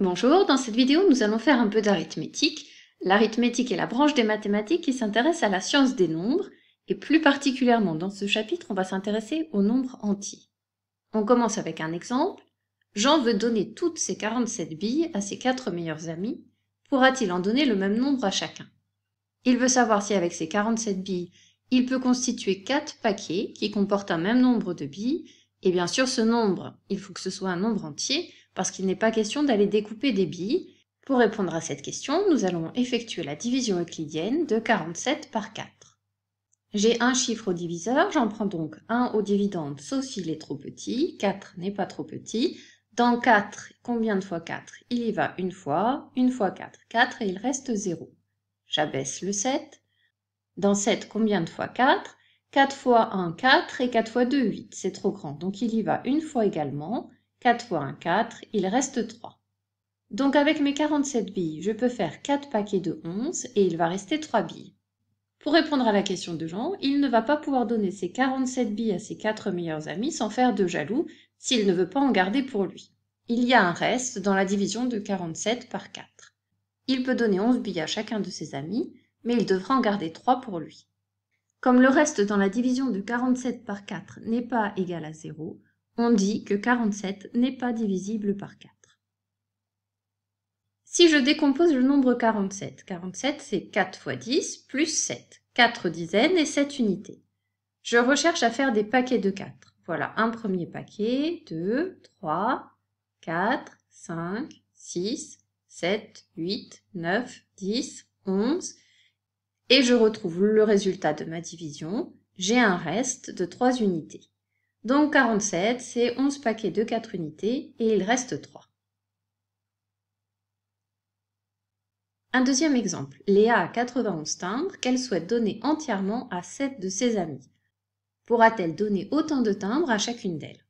Bonjour, dans cette vidéo nous allons faire un peu d'arithmétique. L'arithmétique est la branche des mathématiques qui s'intéresse à la science des nombres, et plus particulièrement dans ce chapitre on va s'intéresser aux nombres entiers. On commence avec un exemple. Jean veut donner toutes ses 47 billes à ses quatre meilleurs amis. Pourra-t-il en donner le même nombre à chacun Il veut savoir si avec ses 47 billes, il peut constituer quatre paquets qui comportent un même nombre de billes, et bien sûr ce nombre, il faut que ce soit un nombre entier, parce qu'il n'est pas question d'aller découper des billes. Pour répondre à cette question, nous allons effectuer la division euclidienne de 47 par 4. J'ai un chiffre au diviseur, j'en prends donc un au dividende, sauf s'il est trop petit, 4 n'est pas trop petit. Dans 4, combien de fois 4 Il y va une fois, une fois 4, 4 et il reste 0. J'abaisse le 7. Dans 7, combien de fois 4 4 fois 1, 4 et 4 fois 2, 8. C'est trop grand, donc il y va une fois également. 4 fois 1, 4, il reste 3. Donc avec mes 47 billes, je peux faire 4 paquets de 11 et il va rester 3 billes. Pour répondre à la question de Jean, il ne va pas pouvoir donner ses 47 billes à ses 4 meilleurs amis sans faire de jaloux s'il ne veut pas en garder pour lui. Il y a un reste dans la division de 47 par 4. Il peut donner 11 billes à chacun de ses amis, mais il devra en garder 3 pour lui. Comme le reste dans la division de 47 par 4 n'est pas égal à 0, on dit que 47 n'est pas divisible par 4. Si je décompose le nombre 47, 47 c'est 4 fois 10 plus 7, 4 dizaines et 7 unités. Je recherche à faire des paquets de 4. Voilà, un premier paquet, 2, 3, 4, 5, 6, 7, 8, 9, 10, 11. Et je retrouve le résultat de ma division. J'ai un reste de 3 unités. Donc 47, c'est 11 paquets de 4 unités et il reste 3. Un deuxième exemple. Léa a 91 timbres qu'elle souhaite donner entièrement à 7 de ses amis. Pourra-t-elle donner autant de timbres à chacune d'elles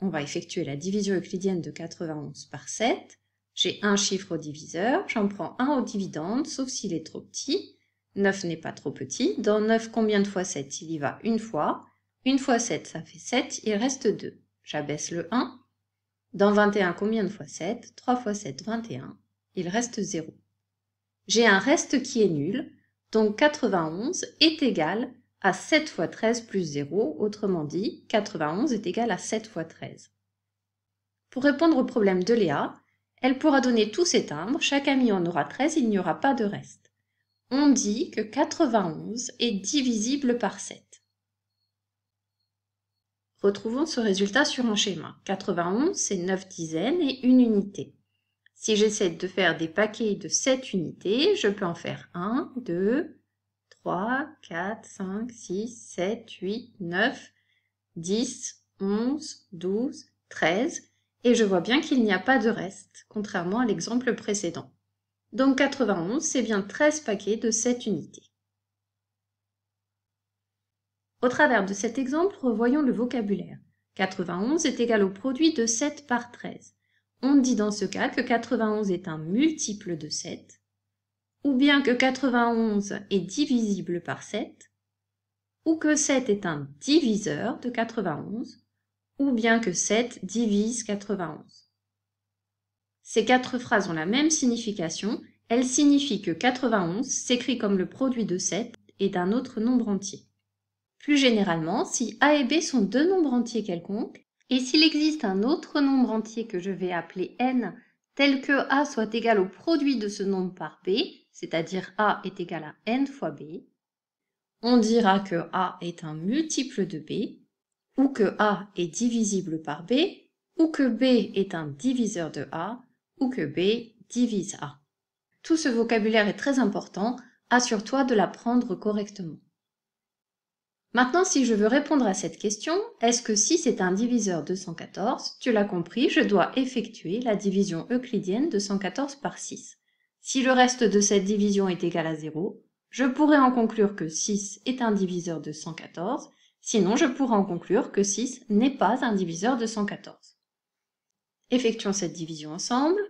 On va effectuer la division euclidienne de 91 par 7. J'ai un chiffre au diviseur, j'en prends un au dividende, sauf s'il est trop petit. 9 n'est pas trop petit. Dans 9, combien de fois 7 Il y va une fois. 1 fois 7, ça fait 7, il reste 2. J'abaisse le 1. Dans 21, combien de fois 7 3 fois 7, 21. Il reste 0. J'ai un reste qui est nul, donc 91 est égal à 7 fois 13 plus 0, autrement dit, 91 est égal à 7 fois 13. Pour répondre au problème de Léa, elle pourra donner tous ses timbres, chaque ami en aura 13, il n'y aura pas de reste. On dit que 91 est divisible par 7. Retrouvons ce résultat sur un schéma. 91, c'est 9 dizaines et 1 unité. Si j'essaie de faire des paquets de 7 unités, je peux en faire 1, 2, 3, 4, 5, 6, 7, 8, 9, 10, 11, 12, 13, et je vois bien qu'il n'y a pas de reste, contrairement à l'exemple précédent. Donc 91, c'est bien 13 paquets de 7 unités. Au travers de cet exemple, revoyons le vocabulaire. 91 est égal au produit de 7 par 13. On dit dans ce cas que 91 est un multiple de 7, ou bien que 91 est divisible par 7, ou que 7 est un diviseur de 91, ou bien que 7 divise 91. Ces quatre phrases ont la même signification, elles signifient que 91 s'écrit comme le produit de 7 et d'un autre nombre entier. Plus généralement, si A et B sont deux nombres entiers quelconques, et s'il existe un autre nombre entier que je vais appeler n, tel que A soit égal au produit de ce nombre par B, c'est-à-dire A est égal à n fois B, on dira que A est un multiple de B, ou que A est divisible par B, ou que B est un diviseur de A, ou que B divise A. Tout ce vocabulaire est très important, assure-toi de l'apprendre correctement. Maintenant, si je veux répondre à cette question, est-ce que 6 est un diviseur de 114 Tu l'as compris, je dois effectuer la division euclidienne de 114 par 6. Si le reste de cette division est égal à 0, je pourrais en conclure que 6 est un diviseur de 114, sinon je pourrais en conclure que 6 n'est pas un diviseur de 114. Effectuons cette division ensemble.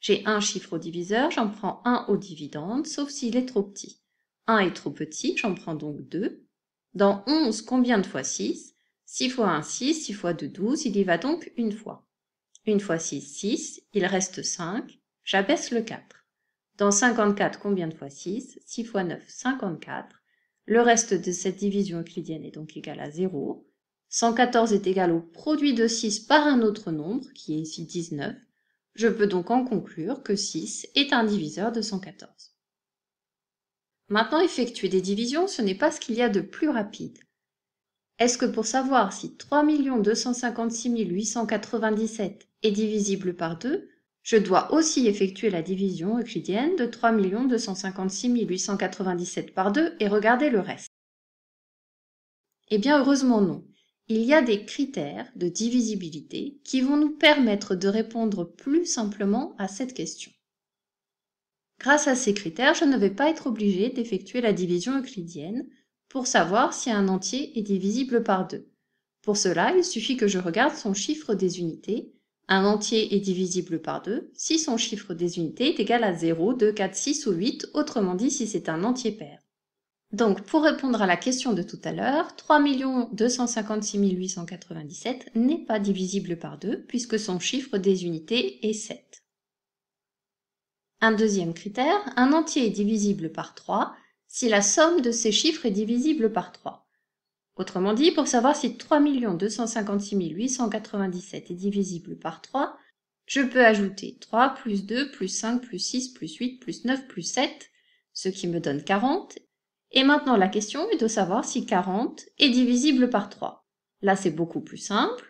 J'ai un chiffre au diviseur, j'en prends un au dividende, sauf s'il est trop petit. 1 est trop petit, j'en prends donc 2. Dans 11, combien de fois 6 6 fois 1, 6, 6 fois 2, 12, il y va donc une fois. Une fois 6, 6, il reste 5, j'abaisse le 4. Dans 54, combien de fois 6 6 fois 9, 54. Le reste de cette division euclidienne est donc égal à 0. 114 est égal au produit de 6 par un autre nombre, qui est ici 19. Je peux donc en conclure que 6 est un diviseur de 114. Maintenant, effectuer des divisions, ce n'est pas ce qu'il y a de plus rapide. Est-ce que pour savoir si 3 256 897 est divisible par 2, je dois aussi effectuer la division euclidienne de 3 256 897 par 2 et regarder le reste Eh bien, heureusement non. Il y a des critères de divisibilité qui vont nous permettre de répondre plus simplement à cette question. Grâce à ces critères, je ne vais pas être obligé d'effectuer la division euclidienne pour savoir si un entier est divisible par 2. Pour cela, il suffit que je regarde son chiffre des unités. Un entier est divisible par 2 si son chiffre des unités est égal à 0, 2, 4, 6 ou 8, autrement dit si c'est un entier pair. Donc, pour répondre à la question de tout à l'heure, 3 256 897 n'est pas divisible par 2 puisque son chiffre des unités est 7. Un deuxième critère, un entier est divisible par 3 si la somme de ces chiffres est divisible par 3. Autrement dit, pour savoir si 3 256 897 est divisible par 3, je peux ajouter 3 plus 2 plus 5 plus 6 plus 8 plus 9 plus 7, ce qui me donne 40. Et maintenant la question est de savoir si 40 est divisible par 3. Là c'est beaucoup plus simple.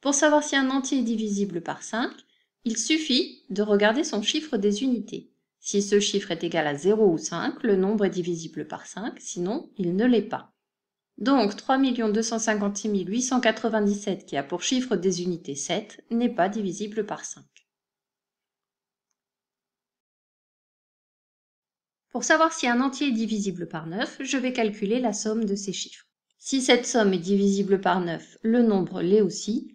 Pour savoir si un entier est divisible par 5, il suffit de regarder son chiffre des unités. Si ce chiffre est égal à 0 ou 5, le nombre est divisible par 5, sinon il ne l'est pas. Donc 3 256 897 qui a pour chiffre des unités 7 n'est pas divisible par 5. Pour savoir si un entier est divisible par 9, je vais calculer la somme de ces chiffres. Si cette somme est divisible par 9, le nombre l'est aussi,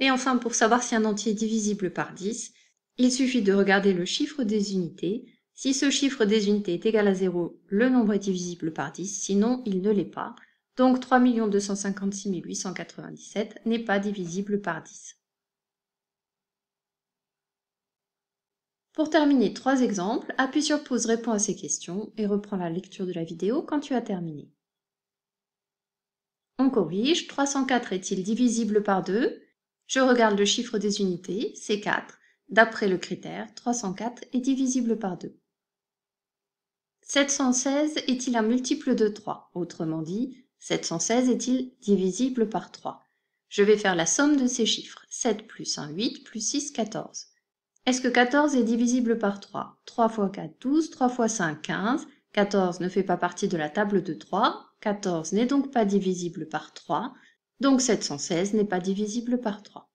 Et enfin, pour savoir si un entier est divisible par 10, il suffit de regarder le chiffre des unités. Si ce chiffre des unités est égal à 0, le nombre est divisible par 10, sinon il ne l'est pas. Donc 3 256 897 n'est pas divisible par 10. Pour terminer, trois exemples. Appuie sur pause, réponds à ces questions et reprends la lecture de la vidéo quand tu as terminé. On corrige. 304 est-il divisible par 2 je regarde le chiffre des unités, c'est 4, d'après le critère 304 est divisible par 2. 716 est-il un multiple de 3 Autrement dit, 716 est-il divisible par 3 Je vais faire la somme de ces chiffres. 7 plus 1, 8, plus 6, 14. Est-ce que 14 est divisible par 3 3 fois 4, 12, 3 fois 5, 15. 14 ne fait pas partie de la table de 3. 14 n'est donc pas divisible par 3. Donc 716 n'est pas divisible par 3.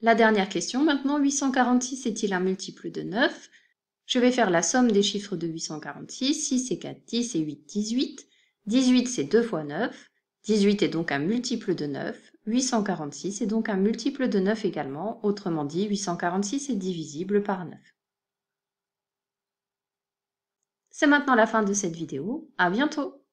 La dernière question, maintenant 846 est-il un multiple de 9 Je vais faire la somme des chiffres de 846, 6 et 4, 10 et 8, 18. 18 c'est 2 fois 9, 18 est donc un multiple de 9, 846 est donc un multiple de 9 également, autrement dit 846 est divisible par 9. C'est maintenant la fin de cette vidéo, à bientôt